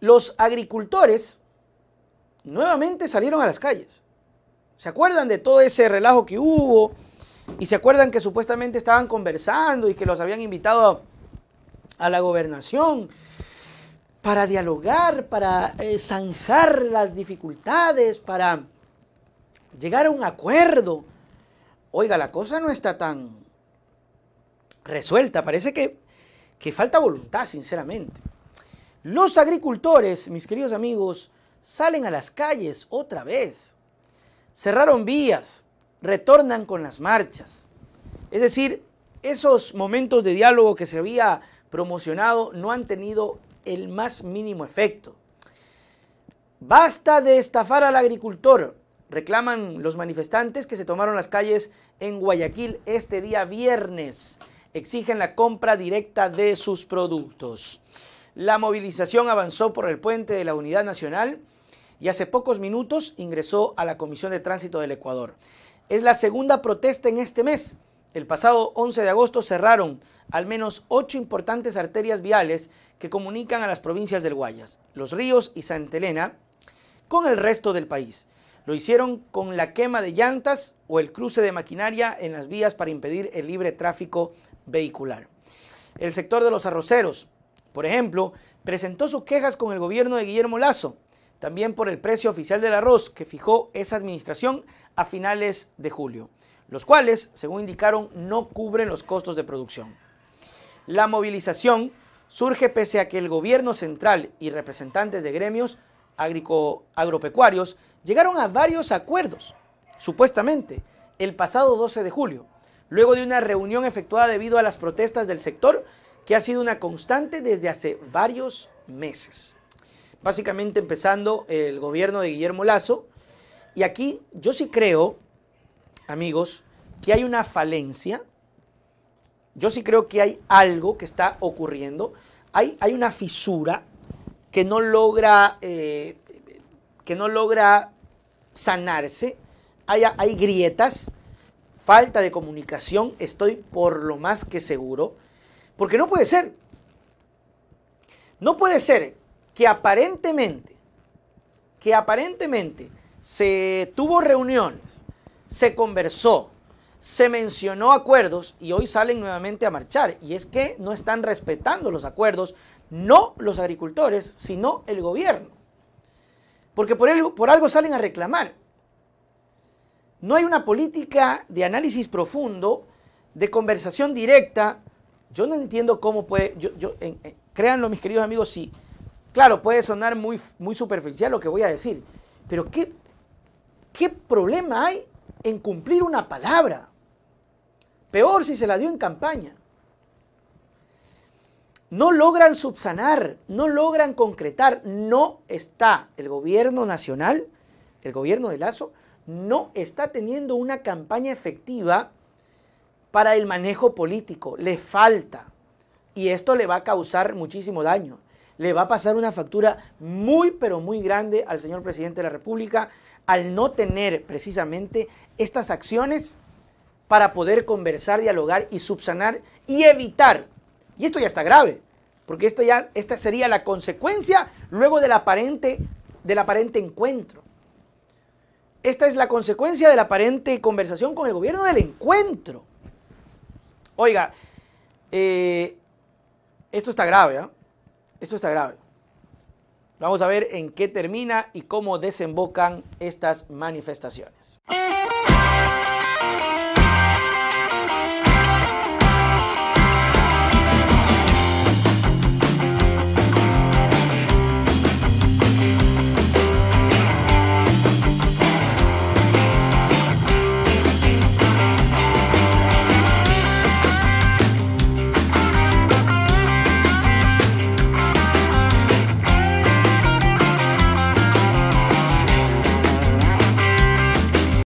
los agricultores nuevamente salieron a las calles. ¿Se acuerdan de todo ese relajo que hubo? Y se acuerdan que supuestamente estaban conversando y que los habían invitado a, la gobernación para dialogar, para eh, zanjar las dificultades, para llegar a un acuerdo. Oiga, la cosa no está tan resuelta, parece que, que falta voluntad, sinceramente. Los agricultores, mis queridos amigos, salen a las calles otra vez. Cerraron vías, retornan con las marchas. Es decir, esos momentos de diálogo que se había promocionado no han tenido el más mínimo efecto. Basta de estafar al agricultor, reclaman los manifestantes que se tomaron las calles en Guayaquil este día viernes. Exigen la compra directa de sus productos. La movilización avanzó por el puente de la Unidad Nacional y hace pocos minutos ingresó a la Comisión de Tránsito del Ecuador. Es la segunda protesta en este mes. El pasado 11 de agosto cerraron al menos ocho importantes arterias viales que comunican a las provincias del Guayas, Los Ríos y Santa Elena con el resto del país. Lo hicieron con la quema de llantas o el cruce de maquinaria en las vías para impedir el libre tráfico vehicular. El sector de los arroceros, por ejemplo, presentó sus quejas con el gobierno de Guillermo Lazo, también por el precio oficial del arroz que fijó esa administración a finales de julio, los cuales, según indicaron, no cubren los costos de producción. La movilización surge pese a que el gobierno central y representantes de gremios agropecuarios llegaron a varios acuerdos, supuestamente, el pasado 12 de julio, luego de una reunión efectuada debido a las protestas del sector que ha sido una constante desde hace varios meses. Básicamente empezando el gobierno de Guillermo Lazo. Y aquí yo sí creo, amigos, que hay una falencia. Yo sí creo que hay algo que está ocurriendo. Hay, hay una fisura que no logra, eh, que no logra sanarse. hay grietas, falta de comunicación, estoy por lo más que seguro. Porque no puede ser. No puede ser que aparentemente, que aparentemente se tuvo reuniones, se conversó, se mencionó acuerdos y hoy salen nuevamente a marchar. Y es que no están respetando los acuerdos, no los agricultores, sino el gobierno. Porque por, por algo salen a reclamar. No hay una política de análisis profundo, de conversación directa, yo no entiendo cómo puede, yo, créanlo mis queridos amigos, sí, claro, puede sonar muy, muy superficial lo que voy a decir, pero ¿qué, ¿qué problema hay en cumplir una palabra? Peor si se la dio en campaña. No logran subsanar, no logran concretar, no está el gobierno nacional, el gobierno de Lazo, no está teniendo una campaña efectiva para el manejo político, le falta. Y esto le va a causar muchísimo daño. Le va a pasar una factura muy, pero muy grande al señor presidente de la República al no tener precisamente estas acciones para poder conversar, dialogar y subsanar y evitar. Y esto ya está grave, porque esto ya, esta sería la consecuencia luego del aparente, del aparente encuentro. Esta es la consecuencia de la aparente conversación con el gobierno del encuentro. Oiga, eh, esto está grave, ¿eh? Esto está grave. Vamos a ver en qué termina y cómo desembocan estas manifestaciones.